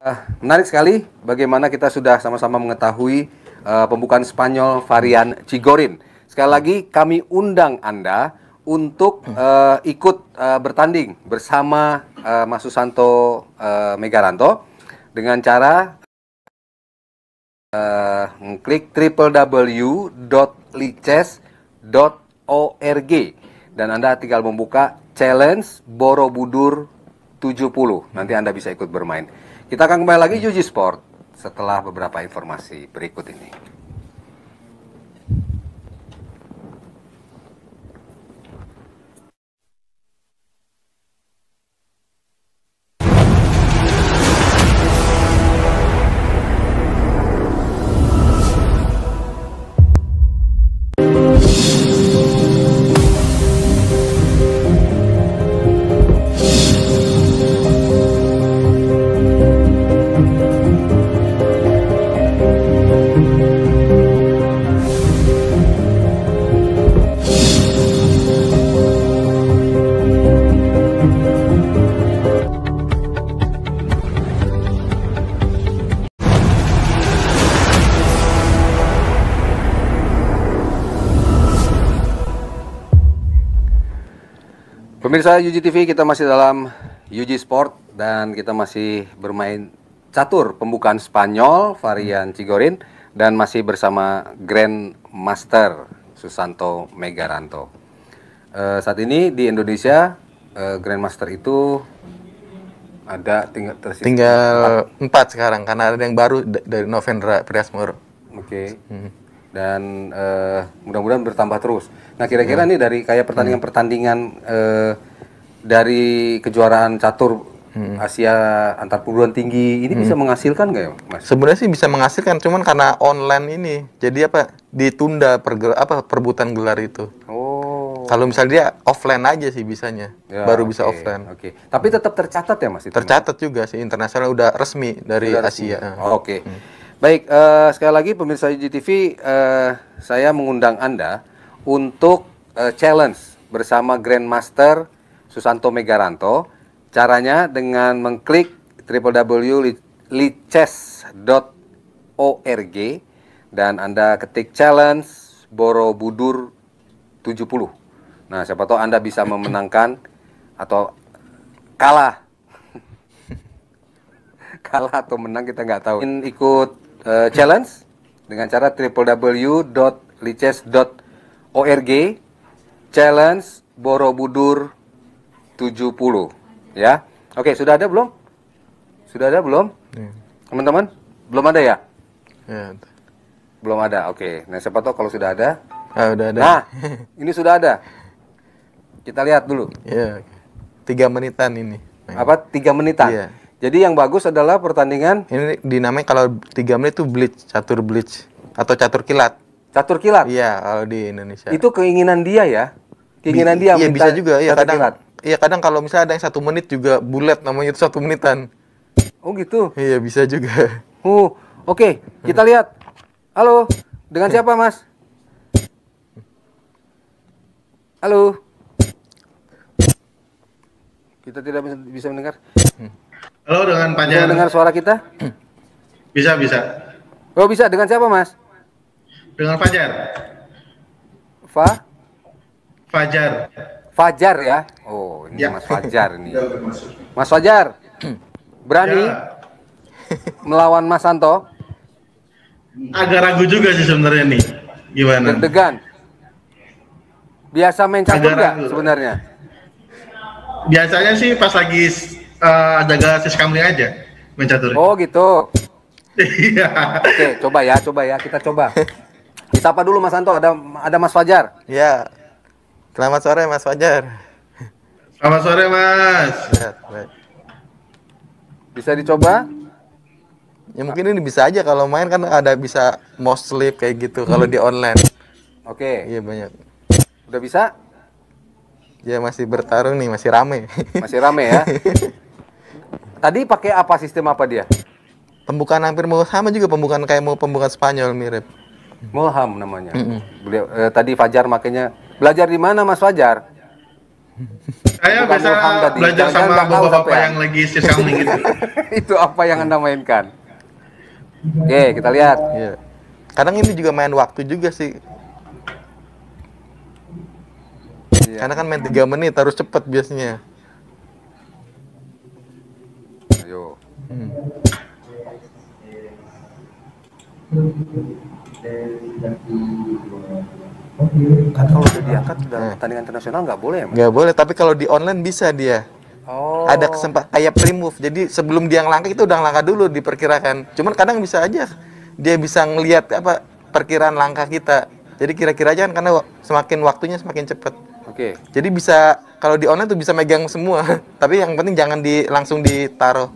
Eh, menarik sekali bagaimana kita sudah sama-sama mengetahui uh, pembukaan Spanyol varian Cigorin. Sekali lagi kami undang Anda untuk uh, ikut uh, bertanding bersama uh, Mas Susanto uh, Megaranto dengan cara uh, mengklik www.lichess.org dan Anda tinggal membuka challenge Borobudur 70. Nanti Anda bisa ikut bermain. Kita akan kembali lagi Yuji Sport setelah beberapa informasi berikut ini. Pemirsa UG TV, kita masih dalam UG Sport dan kita masih bermain catur pembukaan Spanyol varian Cigorin dan masih bersama Grand Master Susanto Megaranto. Uh, saat ini di Indonesia uh, eh, Grand Master itu ada tinggal tersisa tinggal empat sekarang karena ada yang baru dari Novendra Priasmur. Oke. Okay. Hmm. Dan uh, mudah-mudahan bertambah terus. Nah kira-kira hmm. nih dari kayak pertandingan-pertandingan uh, dari kejuaraan catur hmm. Asia antar perguruan tinggi ini hmm. bisa menghasilkan nggak ya mas? Sebenarnya sih bisa menghasilkan, cuman karena online ini jadi apa ditunda perger apa perbutan gelar itu. Oh. Kalau misalnya dia offline aja sih bisanya, ya, baru okay. bisa offline. Oke. Okay. Tapi tetap tercatat ya mas? Itu tercatat mas? juga sih internasional udah resmi dari udah Asia. Oh, Oke. Okay. Hmm. Baik uh, sekali lagi pemirsa UGTV, uh, eh, saya mengundang anda untuk uh, challenge bersama Grandmaster Susanto Megaranto. Caranya dengan mengklik www.liches.org dan Anda ketik challenge Borobudur 70. Nah, siapa tahu Anda bisa memenangkan atau kalah. kalah atau menang kita nggak tahu. Ingin ikut uh, challenge dengan cara www.liches.org challenge Borobudur 70 ya. Oke, sudah ada belum? Sudah ada belum? Iya. Teman-teman, ya. belum ada ya? ya? Belum ada. Oke. Nah, siapa tahu kalau sudah ada? Ah, udah ada. Nah, ini sudah ada. Kita lihat dulu. Iya. Tiga menitan ini. Apa? Tiga menitan. Iya. Jadi yang bagus adalah pertandingan ini dinamai kalau tiga menit itu blitz, catur blitz atau catur kilat. Catur kilat. Iya, kalau di Indonesia. Itu keinginan dia ya. Keinginan dia iya, minta bisa juga ya kadang kilat. Iya kadang kalau misalnya ada yang satu menit juga bulat namanya itu satu menitan. Oh gitu. Iya bisa juga. Uh, oke okay. kita lihat. Halo, dengan siapa mas? Halo. Kita tidak bisa mendengar. Halo dengan Pak Bisa mendengar suara kita? Bisa bisa. Oh bisa dengan siapa mas? Dengan Fajar. Fa? Fajar. Fajar ya. Oh ini ya. Mas Fajar ini. Mas Fajar, berani ya. melawan Mas Santo? Agak ragu juga sih sebenarnya nih. Gimana? deg Biasa main catur nggak sebenarnya? Biasanya sih pas lagi uh, eh, jaga sekali aja main catur. Oh gitu. Iya. Oke, coba ya, coba ya, kita coba. Kita apa dulu Mas Santo, ada ada Mas Fajar. Iya. Selamat sore Mas Fajar. Selamat sore, Mas. Bisa dicoba? Ya mungkin ini bisa aja kalau main kan ada bisa mouse sleep kayak gitu kalau di online. Oke. Okay. Iya banyak. Udah bisa? Ya masih bertarung nih, masih rame. Masih rame ya. Tadi pakai apa sistem apa dia? Pembukaan hampir mau sama juga pembukaan kayak mau pembukaan Spanyol mirip. Mulham namanya. Mm -hmm. Beliau eh, tadi Fajar makanya belajar di mana Mas Fajar? Saya Bukan biasa belajar Jangan sama bapak-bapak ya. yang lagi sirkaling gitu. itu apa yang Anda mainkan? Oke, kita lihat. Ya. Kadang ini juga main waktu juga sih. Iya. Karena kan main 3 menit harus cepet biasanya. Ayo. Hmm. Dan Oh, iya. Kan kalau udah iya. diangkat udah eh. nah. pertandingan internasional nggak boleh ya? Nggak boleh, tapi kalau di online bisa dia. Oh. Ada kesempatan kayak pre-move. Jadi sebelum dia ngelangkah itu udah langkah dulu diperkirakan. Cuman kadang bisa aja dia bisa ngelihat apa perkiraan langkah kita. Jadi kira-kira aja kan karena semakin waktunya semakin cepet Oke. Okay. Jadi bisa kalau di online tuh bisa megang semua, tapi yang penting jangan di langsung ditaruh.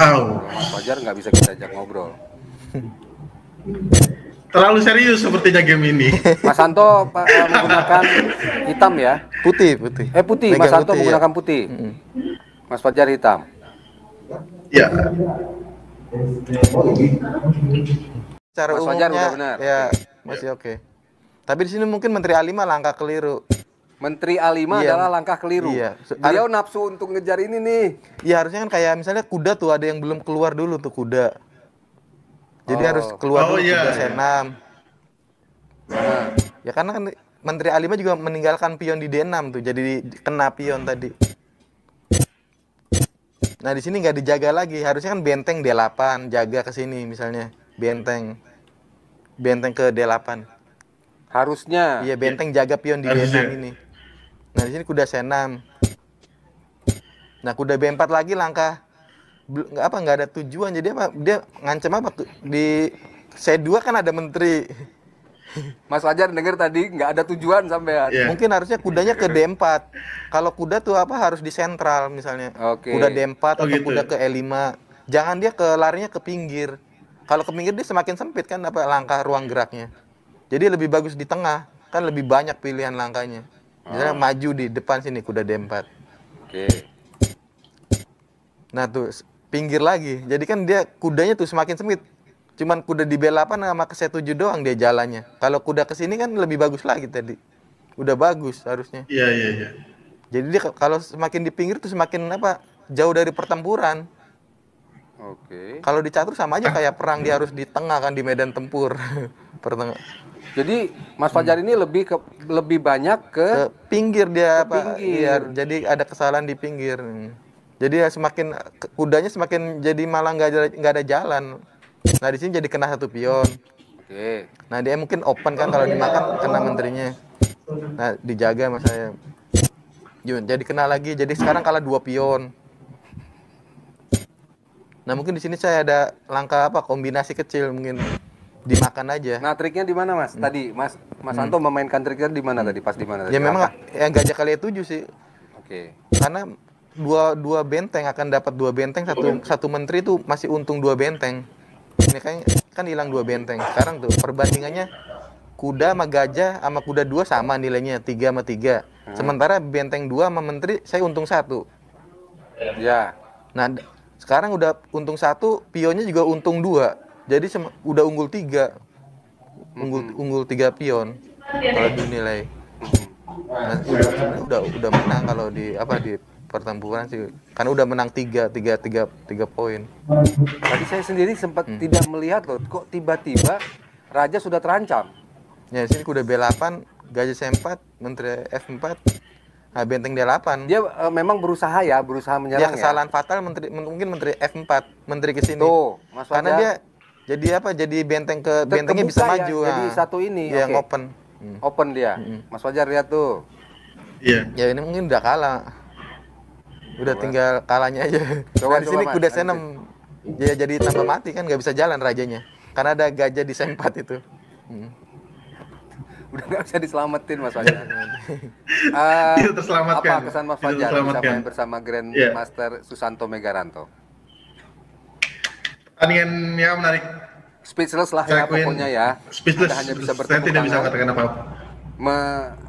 tahu. Mas Fajar nggak bisa kita ajak ngobrol. Terlalu serius sepertinya game ini. Mas Santo pa, eh, menggunakan hitam ya? Putih, putih. Eh putih, Mega Mas Santo putih, menggunakan ya? putih. Mm-hmm. Mas Fajar hitam. Ya. Cara Mas umumnya, Fajar udah benar. Ya, masih oke. Okay. Tapi di sini mungkin Menteri Alima langkah keliru. Menteri A5 iya. adalah langkah keliru. Iya. Beliau Ar nafsu untuk ngejar ini nih. Ya harusnya kan kayak misalnya kuda tuh ada yang belum keluar dulu tuh kuda. Jadi oh. harus keluar oh, dulu iya, kuda iya. senam. Nah. Ya karena kan Menteri A5 juga meninggalkan pion di D6 tuh, jadi kena pion tadi. Nah di sini nggak dijaga lagi, harusnya kan benteng D8 jaga ke sini misalnya benteng benteng ke D8. Harusnya. Iya benteng jaga pion di D6 ini. Nah, di sini kuda C6. Nah, kuda B4 lagi langkah nggak apa nggak ada tujuan jadi apa dia ngancam apa di C2 kan ada menteri Mas Fajar denger tadi nggak ada tujuan sampai Yeah. Iya. Mungkin harusnya kudanya ke D4. Kalau kuda tuh apa harus di sentral misalnya. Okay. Kuda D4 oh, atau gitu. kuda ke E5. Jangan dia ke larinya ke pinggir. Kalau ke pinggir dia semakin sempit kan apa langkah ruang geraknya. Jadi lebih bagus di tengah, kan lebih banyak pilihan langkahnya. Misalnya oh. maju di depan sini kuda D4. Oke. Okay. Nah tuh pinggir lagi. Jadi kan dia kudanya tuh semakin sempit. Cuman kuda di B8 sama ke C7 doang dia jalannya. Kalau kuda ke sini kan lebih bagus lagi tadi. Udah bagus harusnya. Iya, iya, iya. Jadi dia kalau semakin di pinggir tuh semakin apa? Jauh dari pertempuran. Oke. Okay. Kalau dicatur sama aja kayak perang dia harus di tengah kan di medan tempur. pertengah. Jadi Mas Fajar hmm. ini lebih ke lebih banyak ke, ke pinggir dia ke Pak. Pinggir. Iya, jadi ada kesalahan di pinggir. Jadi ya semakin kudanya semakin jadi malah nggak nggak ada jalan. Nah di sini jadi kena satu pion. Oke. Nah dia mungkin open kan kalau dimakan kena menterinya. Nah dijaga mas saya. Jun jadi kena lagi. Jadi sekarang kalah dua pion. Nah mungkin di sini saya ada langkah apa kombinasi kecil mungkin dimakan aja. Nah, triknya di mana, Mas? Hmm. Tadi Mas Mas hmm. Anto memainkan triknya di mana tadi? Pas di mana tadi? Ya memang yang gajah kali tujuh sih. Oke. Okay. Karena dua dua benteng akan dapat dua benteng satu satu menteri tuh masih untung dua benteng. Ini kan kan hilang dua benteng. Sekarang tuh perbandingannya kuda sama gajah sama kuda dua sama nilainya tiga sama tiga. Hmm. Sementara benteng dua sama menteri saya untung satu. Ya. Nah, sekarang udah untung satu, pionnya juga untung dua jadi udah unggul tiga unggul hmm. unggul tiga pion kalau dinilai nah, udah, udah menang kalau di apa di pertempuran sih kan udah menang tiga tiga tiga tiga poin tadi saya sendiri sempat hmm. tidak melihat loh kok tiba-tiba raja sudah terancam ya sini kuda b8 gajah c4 menteri f4 Nah, benteng D8. Dia uh, memang berusaha ya, berusaha ya, menyerang. Ya kesalahan ya? fatal menteri mungkin menteri F4, menteri ke sini. Tuh, Karena dia jadi apa? Jadi benteng ke bentengnya bisa ya, maju. Jadi ah. satu ini ya okay. open. Hmm. Open dia. Hmm. Mas Wajar lihat tuh. Iya. Yeah. Ya ini mungkin udah kalah. Udah coba. tinggal kalahnya aja. Coba, nah, di sini kuda senam. Ya jadi tambah mati kan nggak bisa jalan rajanya. Karena ada gajah di sempat itu. Hmm. udah nggak bisa diselamatin Mas Fajar. uh, Apa kesan Mas Fajar main bersama Grand yeah. Master Susanto Megaranto? pertandingan ya menarik speechless lah saya ya akuin, pokoknya ya speechless hanya bisa saya tidak tangan, bisa mengatakan apa, -apa. Me,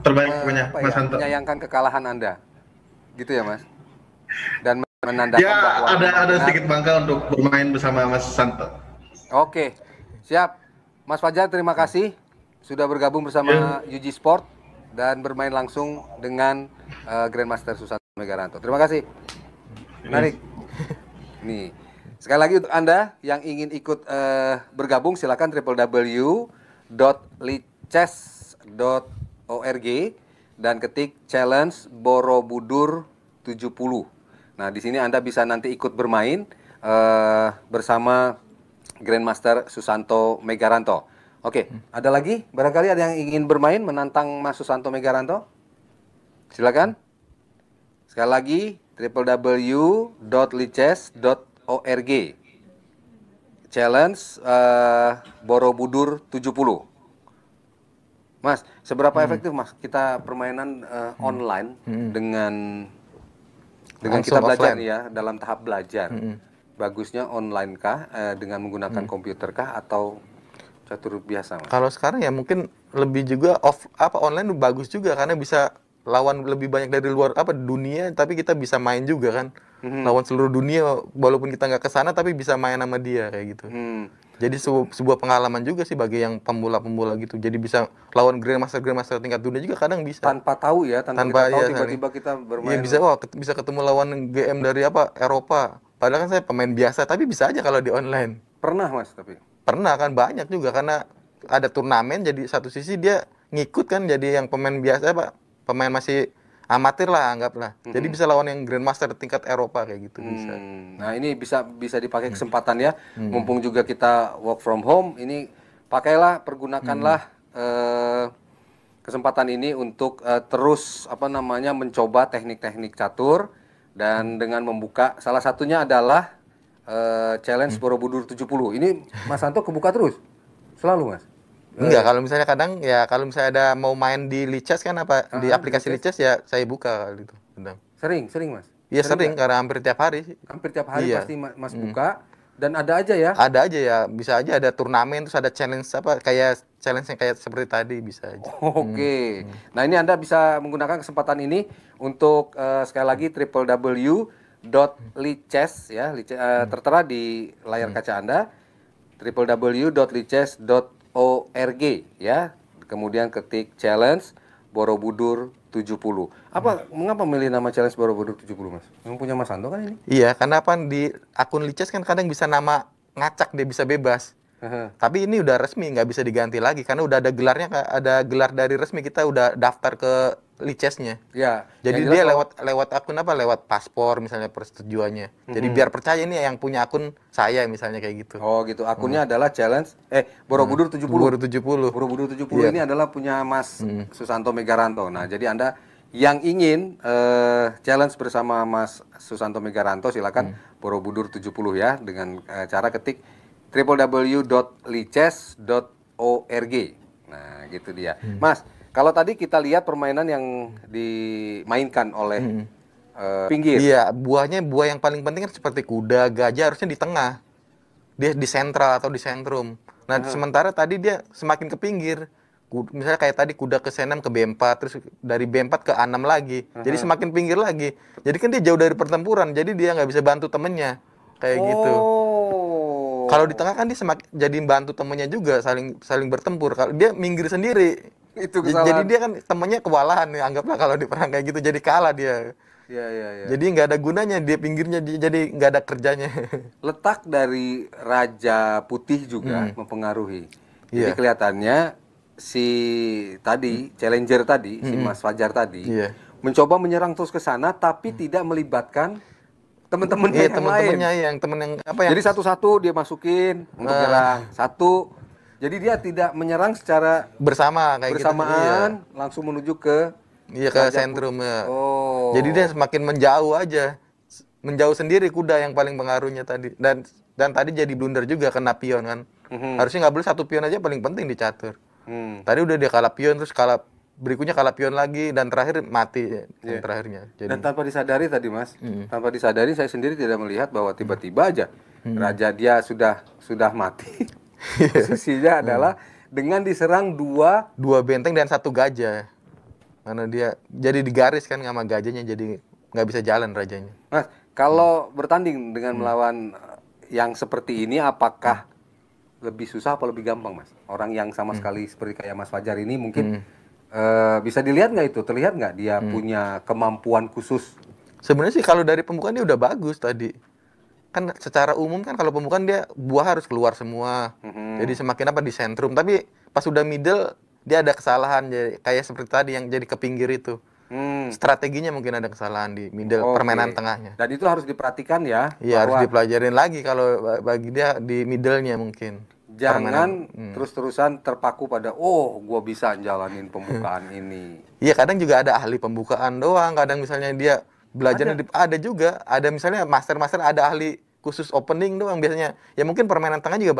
terbaik me, punya Mas ya, Santo menyayangkan kekalahan anda gitu ya Mas dan menandakan ya, bahwa ada ada sedikit bangga untuk bermain bersama Mas Santo oke siap Mas Fajar terima kasih sudah bergabung bersama ya. UG Sport dan bermain langsung dengan uh, Grandmaster Susanto Megaranto terima kasih menarik yes. nih Sekali lagi untuk Anda yang ingin ikut uh, bergabung silakan www.lichess.org dan ketik challenge Borobudur 70. Nah, di sini Anda bisa nanti ikut bermain uh, bersama Grandmaster Susanto Megaranto. Oke, okay, hmm. ada lagi? Barangkali ada yang ingin bermain menantang Mas Susanto Megaranto? Silakan. Sekali lagi www.lichess.org ORG Challenge uh, Borobudur 70. Mas, seberapa hmm. efektif Mas kita permainan uh, online hmm. dengan dengan Langsung kita belajar offline. ya dalam tahap belajar. Hmm. Bagusnya online kah uh, dengan menggunakan hmm. komputer kah atau catur biasa Mas? Kalau sekarang ya mungkin lebih juga off apa online bagus juga karena bisa lawan lebih banyak dari luar apa dunia tapi kita bisa main juga kan hmm. lawan seluruh dunia walaupun kita nggak ke sana tapi bisa main sama dia kayak gitu hmm. Jadi sebu sebuah pengalaman juga sih bagi yang pemula-pemula gitu. Jadi bisa lawan grandmaster grandmaster tingkat dunia juga kadang bisa. Tanpa tahu ya, tanpa, tanpa tahu iya, tiba-tiba kan. kita bermain. Iya bisa wah bisa ketemu lawan GM dari apa Eropa. Padahal kan saya pemain biasa tapi bisa aja kalau di online. Pernah Mas tapi. Pernah kan banyak juga karena ada turnamen jadi satu sisi dia ngikut kan jadi yang pemain biasa Pak. Pemain masih amatir lah anggaplah. Mm -hmm. Jadi bisa lawan yang grandmaster tingkat Eropa kayak gitu hmm. bisa. Nah, ini bisa bisa dipakai hmm. kesempatan ya. Hmm. Mumpung juga kita work from home, ini pakailah pergunakanlah hmm. eh, kesempatan ini untuk eh, terus apa namanya mencoba teknik-teknik catur dan hmm. dengan membuka salah satunya adalah uh, challenge hmm. Borobudur 70. Ini Mas Santo kebuka terus. Selalu, Mas. Enggak, eh. kalau misalnya kadang ya kalau misalnya ada mau main di Lichess kan apa di ah, aplikasi Lichess ya saya buka gitu. Sering, sering Mas. Iya sering, sering karena hampir tiap hari. Hampir tiap hari iya. pasti Mas hmm. buka dan ada aja ya. Ada aja ya, bisa aja ada turnamen terus ada challenge apa kayak challenge yang kayak seperti tadi bisa aja. Oh, Oke. Okay. Hmm. Nah, ini Anda bisa menggunakan kesempatan ini untuk uh, sekali lagi triple www.lichess ya, Lichess, uh, tertera di layar kaca Anda www.lichess.com org ya. Kemudian ketik challenge Borobudur 70. Apa hmm. mengapa milih nama challenge Borobudur 70, Mas? Yang punya Mas anto kan ini? Iya, karena apa di akun Lices kan kadang bisa nama ngacak dia bisa bebas. Tapi ini udah resmi, nggak bisa diganti lagi karena udah ada gelarnya, ada gelar dari resmi kita udah daftar ke licesnya. Ya. Jadi dia kalau... lewat lewat akun apa? Lewat paspor misalnya persetujuannya. Jadi biar percaya ini yang punya akun saya misalnya kayak gitu. Oh gitu. Akunnya hmm. adalah challenge eh Borobudur mm. tujuh puluh. Borobudur tujuh puluh. Borobudur tujuh puluh iya. ini adalah punya Mas hmm. Susanto Megaranto. Nah, jadi Anda yang ingin uh, challenge bersama Mas Susanto Megaranto silakan hmm. Borobudur puluh ya dengan uh, cara ketik www.liches.org, Nah, gitu dia. Hmm. Mas, kalau tadi kita lihat permainan yang dimainkan oleh hmm. uh, pinggir. Iya, buahnya buah yang paling penting kan seperti kuda, gajah harusnya di tengah. Dia di sentral atau di sentrum. Nah, hmm. sementara tadi dia semakin ke pinggir. misalnya kayak tadi kuda ke senam ke B4 terus dari B4 ke A6 lagi. Hmm. Jadi semakin pinggir lagi. Jadi kan dia jauh dari pertempuran, jadi dia nggak bisa bantu temennya. Kayak gitu. oh. gitu. Kalau di tengah kan dia semak, jadi bantu temennya juga saling saling bertempur. Kalau dia minggir sendiri. Itu kesalahan. Jadi dia kan temennya kewalahan nih ya, anggaplah kalau di perang kayak gitu jadi kalah dia. Iya iya iya. Jadi nggak ada gunanya dia pinggirnya jadi nggak ada kerjanya. Letak dari raja putih juga hmm. mempengaruhi. Yeah. kelihatannya si tadi hmm. challenger tadi hmm. si Mas Fajar tadi yeah. mencoba menyerang terus ke sana tapi hmm. tidak melibatkan teman temen iya, yang temen yang temen yang apa ya? Jadi satu-satu dia masukin untuk uh. nyerang. Satu. Jadi dia tidak menyerang secara bersama kayak gitu. bersamaan, gitu. Iya. langsung menuju ke iya ke sentrum ya. Oh. Jadi dia semakin menjauh aja. Menjauh sendiri kuda yang paling pengaruhnya tadi dan dan tadi jadi blunder juga kena pion kan. Mm-hmm. Harusnya nggak boleh satu pion aja paling penting dicatur. mm. Tadi udah dia kalah pion terus kalah berikutnya kalah pion lagi dan terakhir mati yeah. yang terakhirnya. Jadi, dan tanpa disadari tadi mas, mm. tanpa disadari saya sendiri tidak melihat bahwa tiba-tiba aja mm. raja dia sudah sudah mati. Iya. Posisinya hmm. adalah mm. dengan diserang dua dua benteng dan satu gajah karena dia jadi digaris kan sama gajahnya jadi nggak bisa jalan rajanya. Mas, kalau mm. bertanding dengan mm. melawan yang seperti ini apakah hmm. lebih susah atau lebih gampang, Mas? Orang yang sama mm. sekali seperti kayak Mas Fajar ini mungkin mm. Eh, bisa dilihat nggak itu? Terlihat nggak dia hmm. punya kemampuan khusus? Sebenarnya sih kalau dari pembukaan dia udah bagus tadi. Kan secara umum kan kalau pembukaan dia buah harus keluar semua. Hmm. Jadi semakin apa di sentrum. Tapi pas udah middle dia ada kesalahan. Jadi kayak seperti tadi yang jadi ke pinggir itu. Hmm. Strateginya mungkin ada kesalahan di middle okay. permainan tengahnya. Dan itu harus diperhatikan ya. Iya harus dipelajarin lagi kalau bagi dia di middlenya mungkin jangan hmm. terus-terusan terpaku pada oh gue bisa jalanin pembukaan hmm. ini iya kadang juga ada ahli pembukaan doang kadang misalnya dia belajar ada. Di, ada juga ada misalnya master-master ada ahli khusus opening doang biasanya ya mungkin permainan tengah juga